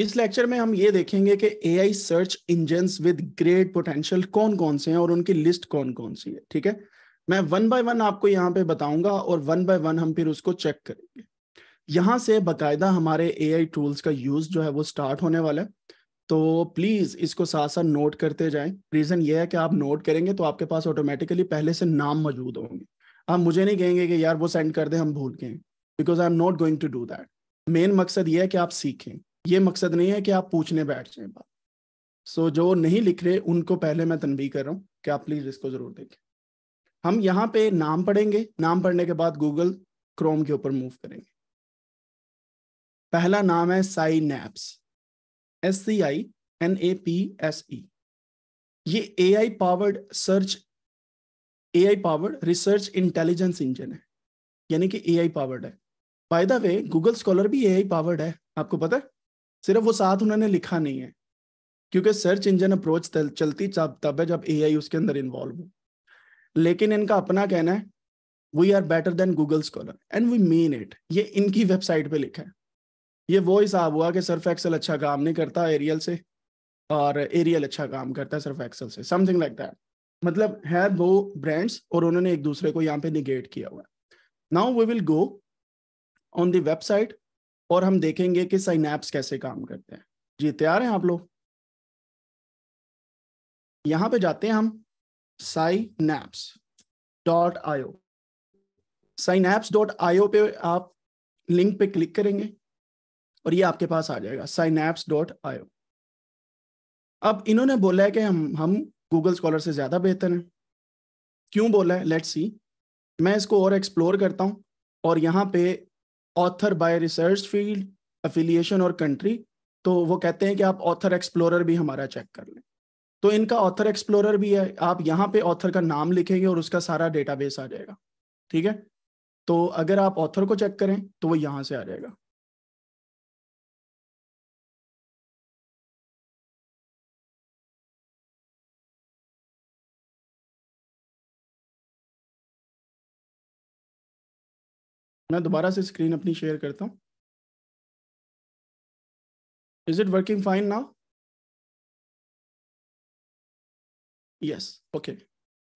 इस लेक्चर में हम ये देखेंगे कि A I search engine with great potential कौन कौन से हैं और उनकी लिस्ट कौन कौन सी है ठीक है मैं वन बाय वन आपको यहाँ पे बताऊंगा और वन बाय वन हम फिर उसको चेक करेंगे यहाँ से बाकायदा हमारे ए आई टूल्स का यूज जो है वो स्टार्ट होने वाला है तो प्लीज इसको साथ साथ नोट करते जाएं रीजन ये है कि आप नोट करेंगे तो आपके पास ऑटोमेटिकली पहले से नाम मौजूद होंगे आप मुझे नहीं कहेंगे कि यार वो सेंड कर दे हम भूल गए because I am not going to do that main मकसद ये है कि आप सीखें ये मकसद नहीं है कि आप पूछने बैठ जाए बात सो जो नहीं लिख रहे उनको पहले मैं तनबी कर रहा हूँ कि आप प्लीज इसको जरूर देखें हम यहाँ पे नाम पढ़ेंगे नाम पढ़ने के बाद गूगल क्रोम के ऊपर मूव करेंगे पहला नाम है SciNapse S C I N A P S E ये A I powered search A I powered research intelligence engine है यानी कि ए आई पावर्ड है by the way Google Scholar भी ए आई पावर्ड है आपको पता है सिर्फ वो साथ उन्होंने लिखा नहीं है क्योंकि सर्च इंजन अप्रोच चलती तब है जब ए उसके अंदर इन्वॉल्व हो लेकिन इनका अपना कहना है we are better than Google Scholar and we mean it ये इनकी वेबसाइट पे लिखा है ये वो हिसाब हुआ कि सर्फ एक्सल अच्छा काम नहीं करता एरियल से और एरियल अच्छा काम करता है सर्फ एक्सल से समथिंग लाइक दैट मतलब है दो ब्रांड्स और उन्होंने एक दूसरे को यहाँ पे निगेट किया हुआ है now we will go on the website और हम देखेंगे कि साइनेप्स कैसे काम करते हैं जी तैयार हैं आप लोग यहां पे जाते हैं हम SciNapse dot io SciNapse dot io पे आप लिंक पे क्लिक करेंगे और ये आपके पास आ जाएगा साइनेप्स डॉट आयो अब इन्होंने बोला है कि हम हम गूगल स्कॉलर से ज़्यादा बेहतर हैं क्यों बोला है लेट्स सी मैं इसको और एक्सप्लोर करता हूं और यहां पे author by research field affiliation और कंट्री तो वो कहते हैं कि आप ऑथर एक्सप्लोरर भी हमारा चेक कर लें तो इनका ऑथर एक्सप्लोरर भी है आप यहाँ पे ऑथर का नाम लिखेंगे और उसका सारा डेटाबेस आ जाएगा ठीक है तो अगर आप ऑथर को चेक करें तो वो यहाँ से आ जाएगा मैं दोबारा से स्क्रीन अपनी शेयर करता हूँ is it working fine now yes okay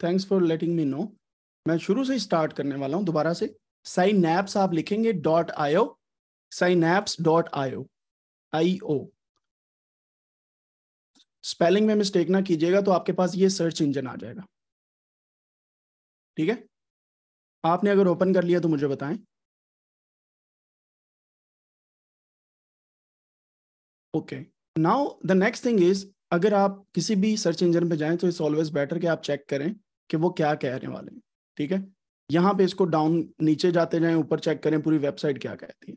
thanks for letting me know मैं शुरू से स्टार्ट करने वाला हूँ दोबारा से साइनैप्स आप लिखेंगे डॉट आयो साइनैप्स डॉट आयो आई ओ स्पेलिंग में मिस्टेक ना कीजिएगा तो आपके पास ये सर्च इंजन आ जाएगा ठीक है आपने अगर ओपन कर लिया तो मुझे बताएं okay now the next thing is अगर आप किसी भी सर्च इंजन पे जाएं तो इट्स ऑलवेज बेटर कि आप चेक करें कि वो क्या कहने वाले हैं ठीक है यहाँ पे इसको डाउन नीचे जाते जाएं ऊपर चेक करें पूरी वेबसाइट क्या कहती है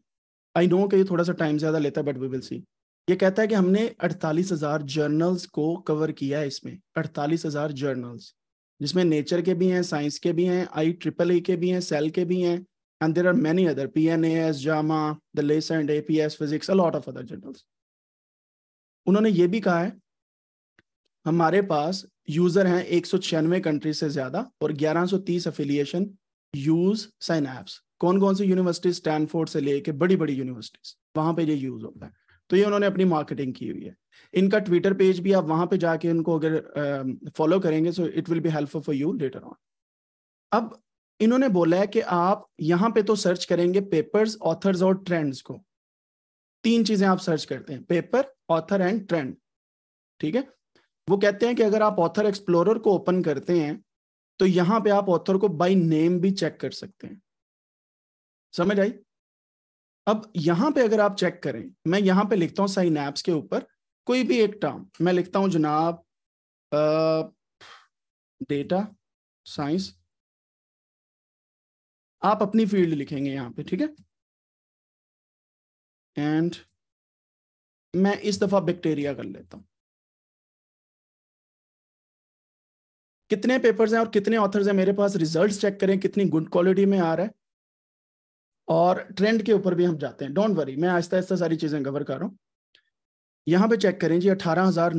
आई नो कि ये थोड़ा सा टाइम ज़्यादा लेता है बट वी विल सी ये कहता है कि हमने अड़तालीस हज़ार जर्नल्स को कवर किया है इसमें अड़तालीस हज़ार जर्नल्स जिसमें नेचर के भी हैं साइंस के भी हैं आई ट्रिपल ए के भी हैं सेल के भी हैं and there are many other P N A S JAMA the Lancet and A P S physics a lot of other journals उन्होंने ये भी कहा है हमारे पास यूजर हैं एक सौ कंट्री से ज्यादा और ग्यारह तीस अफिलियशन यूज साइन एप्स कौन कौन सी यूनिवर्सिटी स्टैनफोर्ड से लेके बड़ी बड़ी यूनिवर्सिटीज वहां पे ये यूज होता है तो ये उन्होंने अपनी मार्केटिंग की हुई है इनका ट्विटर पेज भी आप वहां पे जाके उनको अगर फॉलो करेंगे so it will be helpful for you later on अब इन्होंने बोला है कि आप यहाँ पे तो सर्च करेंगे पेपर्स ऑथर्स और ट्रेंड्स को तीन चीजें आप सर्च करते हैं पेपर ऑथर एंड ट्रेंड ठीक है वो कहते हैं कि अगर आप ऑथर एक्सप्लोरर को ओपन करते हैं तो यहां पे आप ऑथर को बाय नेम भी चेक कर सकते हैं समझ आई अब यहां पे अगर आप चेक करें मैं यहां पे लिखता हूं साइन ऐप्स के ऊपर कोई भी एक टर्म मैं लिखता हूं जनाब डेटा साइंस आप अपनी फील्ड लिखेंगे यहां पे ठीक है एंड मैं इस दफा बैक्टीरिया कर लेता हूं कितने पेपर्स हैं और कितने ऑथर्स हैं मेरे पास रिजल्ट्स चेक करें कितनी गुड क्वालिटी में आ रहा है और ट्रेंड के ऊपर भी हम जाते हैं डोंट वरी मैं आहिस्ता आहिस्ता सारी चीज़ें कवर कर रहा हूँ यहाँ पे चेक करें जी अठारह हज़ार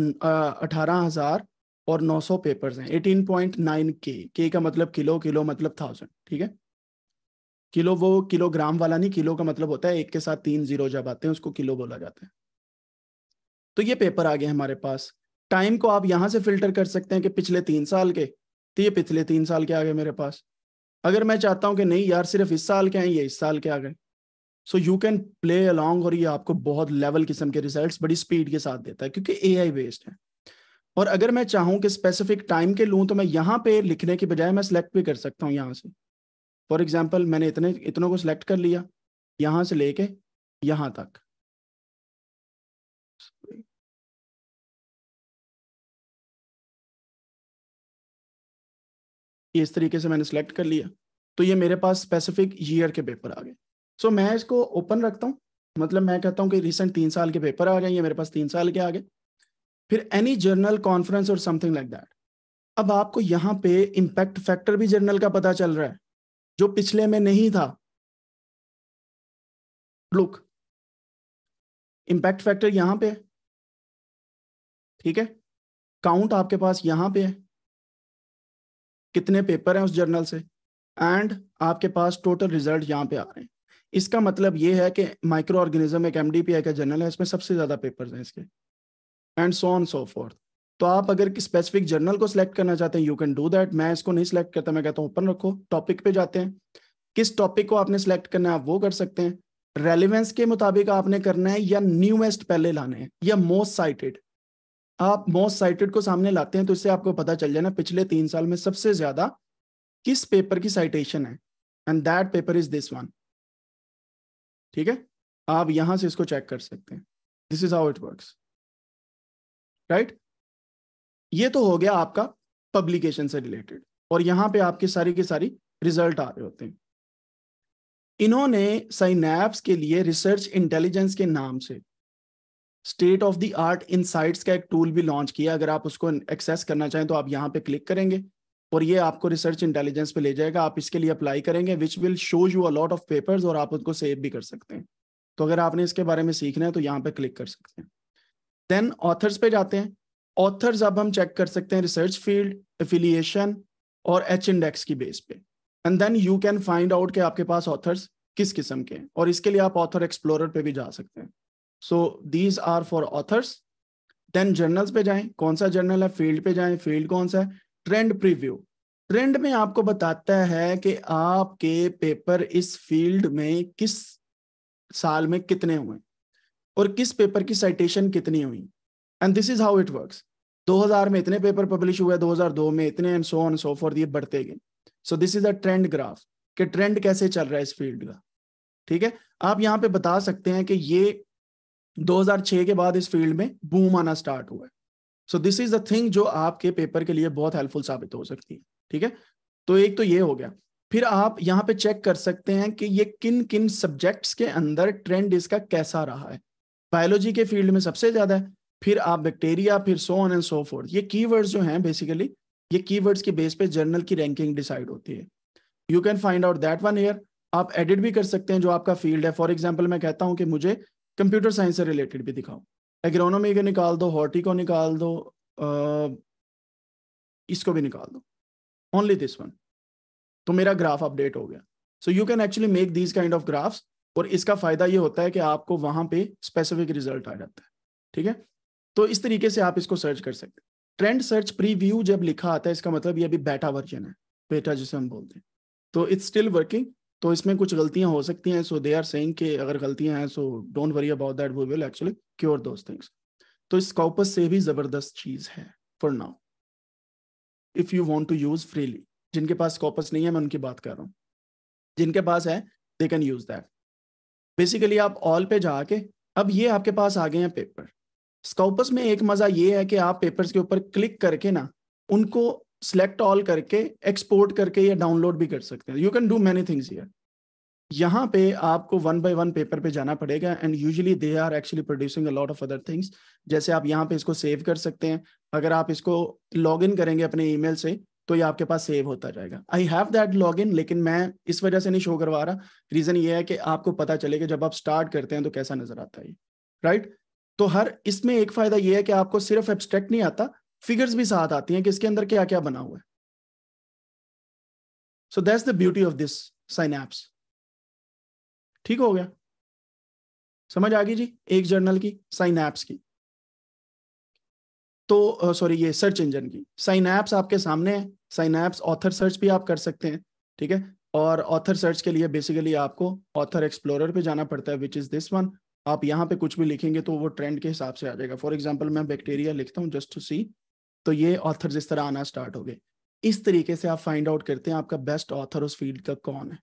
अठारह हज़ार और नौ 900 पेपर्स हैं नाइन के के का मतलब किलो किलो मतलब थाउजेंड ठीक है किलो वो किलोग्राम वाला नहीं किलो का मतलब होता है एक के साथ तीन जीरो जब आते हैं उसको किलो बोला जाता है तो ये पेपर आ गए हमारे पास टाइम को आप यहाँ से फिल्टर कर सकते हैं कि पिछले तीन साल के तो ये पिछले तीन साल के आ गए मेरे पास अगर मैं चाहता हूँ कि नहीं यार सिर्फ इस साल के आए ये इस साल के आ गए so you can play along और ये आपको बहुत लेवल किस्म के रिजल्ट बड़ी स्पीड के साथ देता है क्योंकि ए आई बेस्ड है और अगर मैं चाहूँ कि स्पेसिफिक टाइम के लूँ तो मैं यहाँ पे लिखने के बजाय मैं सिलेक्ट भी कर सकता हूँ यहाँ से फॉर एग्जाम्पल मैंने इतने इतनों को सिलेक्ट कर लिया यहाँ से लेके यहाँ तक इस तरीके से मैंने सेलेक्ट कर लिया तो ये मेरे पास स्पेसिफिक ईयर के पेपर आ गए सो so, मैं इसको ओपन रखता हूँ मतलब मैं कहता हूँ कि रिसेंट तीन साल के पेपर आ गए ये मेरे पास तीन साल के आ गए फिर एनी जर्नल कॉन्फ्रेंस और समथिंग लाइक दैट अब आपको यहाँ पे इम्पैक्ट फैक्टर भी जर्नल का पता चल रहा है जो पिछले में नहीं था लुक इम्पैक्ट फैक्टर यहाँ पे ठीक है काउंट आपके पास यहाँ पे है कितने पेपर हैं उस जर्नल से एंड आपके पास टोटल रिजल्ट यहाँ पे आ रहे हैं इसका मतलब ये है कि माइक्रो ऑर्गेनिज्म एक एम का जर्नल है इसमें सबसे ज़्यादा पेपर्स हैं इसके and so on so forth तो आप अगर स्पेसिफिक जर्नल को सिलेक्ट करना चाहते हैं यू कैन डू दैट मैं इसको नहीं सिलेक्ट करता मैं कहता हूँ ओपन रखो टॉपिक पे जाते हैं किस टॉपिक को आपने सेलेक्ट करना है आप वो कर सकते हैं रेलिवेंस के मुताबिक आपने करना है या न्यूएस्ट पहले लाने हैं या मोस्ट साइटेड आप मोस्ट साइटेड को सामने लाते हैं तो इससे आपको पता चल जाना पिछले तीन साल में सबसे ज्यादा किस पेपर की साइटेशन है and that paper is this one ठीक है आप यहां से इसको चेक कर सकते हैं this is how it works right ये तो हो गया आपका पब्लिकेशन से रिलेटेड और यहाँ पे आपके सारी के सारी रिजल्ट आ रहे होते हैं इन्होंने साइनैप्स के लिए रिसर्च इंटेलिजेंस के नाम से state of the art sites का एक टूल भी लॉन्च किया अगर आप उसको एक्सेस करना चाहें तो आप यहाँ पे क्लिक करेंगे और ये आपको रिसर्च इंटेलिजेंस पे ले जाएगा आप इसके लिए अप्लाई करेंगे which will show you a lot of papers और आप उनको सेव भी कर सकते हैं तो अगर आपने इसके बारे में सीखना है तो यहाँ पे क्लिक कर सकते हैं देन ऑथर्स पे जाते हैं ऑथर्स अब हम चेक कर सकते हैं रिसर्च फील्ड एफिलियशन और एच इंडेक्स की बेस पे and then you can find out के आपके पास ऑथर्स किस किस्म के हैं और इसके लिए आप ऑथर एक्सप्लोरर पे भी जा सकते हैं so these are for authors then journals पे जाएं कौन सा जर्नल है फील्ड पे जाएं फील्ड कौन सा है ट्रेंड प्रीव्यू ट्रेंड में आपको बताता है कि आपके पेपर इस फील्ड में किस साल में कितने हुए और किस पेपर की साइटेशन कितनी हुई and this is how it works 2000 में इतने पेपर पब्लिश हुए 2002 में इतने and so on so for ये बढ़ते गए so this is a trend graph कि ट्रेंड कैसे चल रहा है इस फील्ड का ठीक है आप यहाँ पे बता सकते हैं कि ये 2006 के बाद इस फील्ड में बूम आना स्टार्ट हुआ है so this is the thing जो आपके पेपर के लिए बहुत हेल्पफुल साबित हो सकती है ठीक है तो एक तो ये हो गया फिर आप यहाँ पे चेक कर सकते हैं कि ये किन किन सब्जेक्ट्स के अंदर ट्रेंड इसका कैसा रहा है बायोलॉजी के फील्ड में सबसे ज्यादा है फिर आप बैक्टीरिया फिर so on and so forth ये कीवर्ड्स जो हैं बेसिकली ये कीवर्ड्स के बेस पे जर्नल की रैंकिंग डिसाइड होती है you can find out that one year आप एडिट भी कर सकते हैं जो आपका फील्ड है फॉर एग्जाम्पल मैं कहता हूँ कि मुझे कंप्यूटर साइंस से रिलेटेड भी दिखाओ एग्रोनॉमी के निकाल दो हॉर्टी को निकाल दो आ, इसको भी निकाल दो ओनली दिस वन तो मेरा ग्राफ अपडेट हो गया so you can actually make these kind of graphs और इसका फायदा ये होता है कि आपको वहां पे स्पेसिफिक रिजल्ट आ जाता है ठीक है तो इस तरीके से आप इसको सर्च कर सकते ट्रेंड सर्च प्रीव्यू जब लिखा आता है इसका मतलब ये अभी बेटा वर्जन है बेटा जिसे हम बोलते हैं तो इट्स स्टिल वर्किंग तो इसमें कुछ गलतियां हो सकती हैं सो दे आर सेइंग कि अगर गलतियां हैं so don't worry about that we will actually cure those things तो इस कॉपस से भी जबरदस्त चीज है for now if you want to use freely जिनके पास कॉपस नहीं है मैं उनकी बात कर रहा हूँ जिनके पास है they can use that basically आप ऑल पे जाके अब ये आपके पास आ गए हैं पेपर स्कॉपस में एक मजा ये है कि आप पेपर्स के ऊपर क्लिक करके ना उनको सिलेक्ट ऑल करके एक्सपोर्ट करके या डाउनलोड भी कर सकते हैं you can do many things here यहाँ पे आपको वन बाय वन पेपर पे जाना पड़ेगा and usually they are actually producing a lot of other things जैसे आप यहाँ पे इसको सेव कर सकते हैं अगर आप इसको लॉग इन करेंगे अपने ईमेल से तो ये आपके पास सेव होता जाएगा I have that log in लेकिन मैं इस वजह से नहीं शो करवा रहा रीजन ये है कि आपको पता चले कि जब आप स्टार्ट करते हैं तो कैसा नजर आता है राइट right? तो हर इसमें एक फायदा यह है कि आपको सिर्फ एब्स्ट्रैक्ट नहीं आता फिगर्स भी साथ आती हैं कि इसके अंदर क्या क्या बना हुआ है so that's the beauty of this synapse ठीक हो गया समझ आ गई जी एक जर्नल की साइनैप्स की तो सॉरी ये सर्च इंजन की साइनैप्स आपके सामने है साइनैप्स ऑथर सर्च भी आप कर सकते हैं ठीक है और ऑथर सर्च के लिए बेसिकली आपको ऑथर एक्सप्लोरर पे जाना पड़ता है विच इज़ दिस वन आप यहाँ पे कुछ भी लिखेंगे तो वो ट्रेंड के हिसाब से आ जाएगा फॉर एग्जाम्पल मैं बैक्टीरिया लिखता हूँ जस्ट टू सी तो ये ऑथर जिस तरह आना स्टार्ट हो गए इस तरीके से आप फाइंड आउट करते हैं आपका बेस्ट ऑथर उस फील्ड का कौन है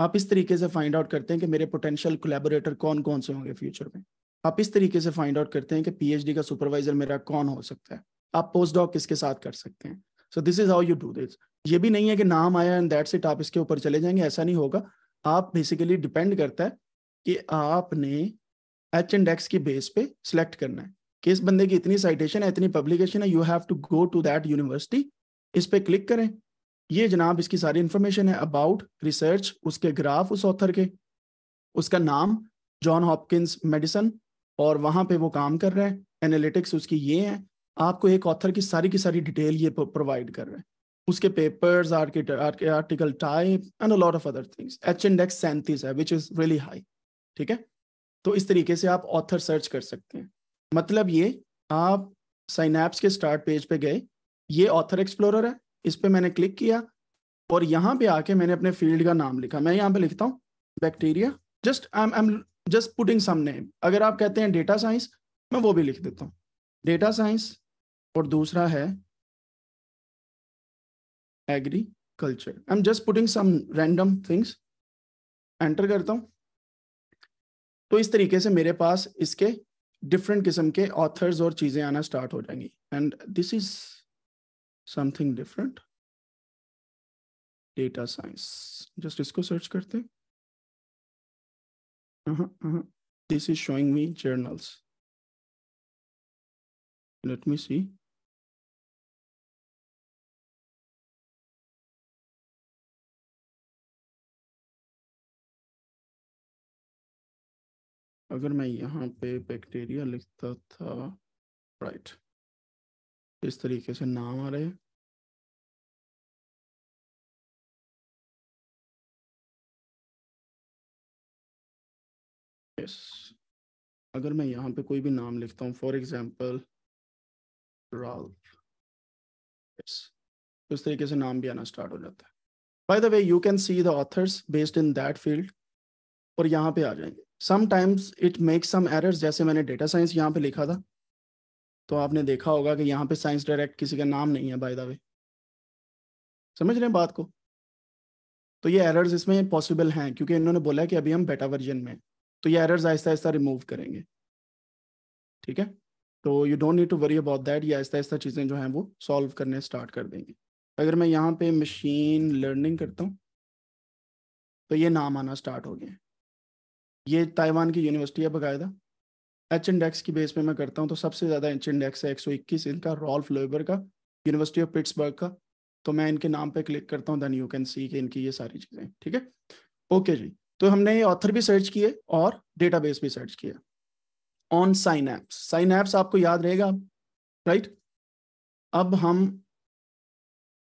आप इस तरीके से फाइंड आउट करते हैं कि मेरे पोटेंशियल कोलेबोरेटर कौन कौन से होंगे फ्यूचर में आप इस तरीके से फाइंड आउट करते हैं कि पीएचडी का सुपरवाइजर मेरा कौन हो सकता है आप पोस्ट डॉक किसके साथ कर सकते हैं so this is how you do this ये भी नहीं है कि नाम आया एंड दैट्स इट आप इसके ऊपर चले जाएंगे ऐसा नहीं होगा आप बेसिकली डिपेंड करता है कि आपने एच एंड एक्स की बेस पे सिलेक्ट करना है कि इस बंदे की इतनी साइटेशन है इतनी पब्लिकेशन है you have to go to that university इस पर क्लिक करें ये जनाब इसकी सारी इंफॉर्मेशन है अबाउट रिसर्च उसके ग्राफ उस ऑथर के उसका नाम जॉन हॉपकिंस मेडिसन और वहाँ पे वो काम कर रहे हैं एनालिटिक्स उसकी ये है आपको एक ऑथर की सारी की सारी डिटेल ये प्रोवाइड कर रहे हैं उसके papers article type and a lot of other things H index सैंतीस है विच इज़ रियली हाई ठीक है तो इस तरीके से आप ऑथर सर्च कर सकते हैं मतलब ये आप साइनैप्स के स्टार्ट पेज पे गए ये ऑथर एक्सप्लोरर है इस पर मैंने क्लिक किया और यहाँ पे आके मैंने अपने फील्ड का नाम लिखा मैं यहाँ पे लिखता हूँ bacteria just I am just putting some name अगर आप कहते हैं डेटा साइंस मैं वो भी लिख देता हूँ डेटा साइंस और दूसरा है agriculture I am just putting some random things enter करता हूँ तो इस तरीके से मेरे पास इसके डिफरेंट किस्म के ऑथर्स और चीजें आना स्टार्ट हो जाएंगी and this is something different data science just इसको सर्च करते this is showing me journals let me see अगर मैं यहाँ पे बैक्टीरिया लिखता था राइट इस तरीके से नाम आ रहे यस अगर मैं यहाँ पे कोई भी नाम लिखता हूँ फॉर एग्जाम्पल राल्फ यस तो इस तरीके से नाम भी आना स्टार्ट हो जाता है by the way you can see the authors based in that field और यहाँ पे आ जाएंगे sometimes it make some errors जैसे मैंने डेटा साइंस यहाँ पे लिखा था तो आपने देखा होगा कि यहाँ पे साइंस डायरेक्ट किसी का नाम नहीं है बाय द वे समझ रहे हैं बात को तो ये एरर्स इसमें पॉसिबल हैं क्योंकि इन्होंने बोला है कि अभी हम बेटा वर्जन में तो ये एरर्स आहिस्ता आहिस्ता रिमूव करेंगे ठीक है तो you don't need to worry about that ये आहिस्ता आहिस्ता चीज़ें जो हैं वो सॉल्व करने स्टार्ट कर देंगे अगर मैं यहाँ पे मशीन लर्निंग करता हूँ तो ये नाम आना स्टार्ट हो गया ये ताइवान की यूनिवर्सिटी है बाकायदा एच इंडेक्स की बेस पे मैं करता हूँ तो सबसे ज़्यादा एच इंडेक्स है एक सौ इक्कीस इनका रॉल्फ लोबर का यूनिवर्सिटी ऑफ पिट्सबर्ग का तो मैं इनके नाम पे क्लिक करता हूँ देन यू कैन सी कि इनकी ये सारी चीज़ें ठीक है ओके जी तो हमने ये ऑथर भी सर्च किए और डेटाबेस भी सर्च किया on synapse synapse आपको याद रहेगा राइट अब हम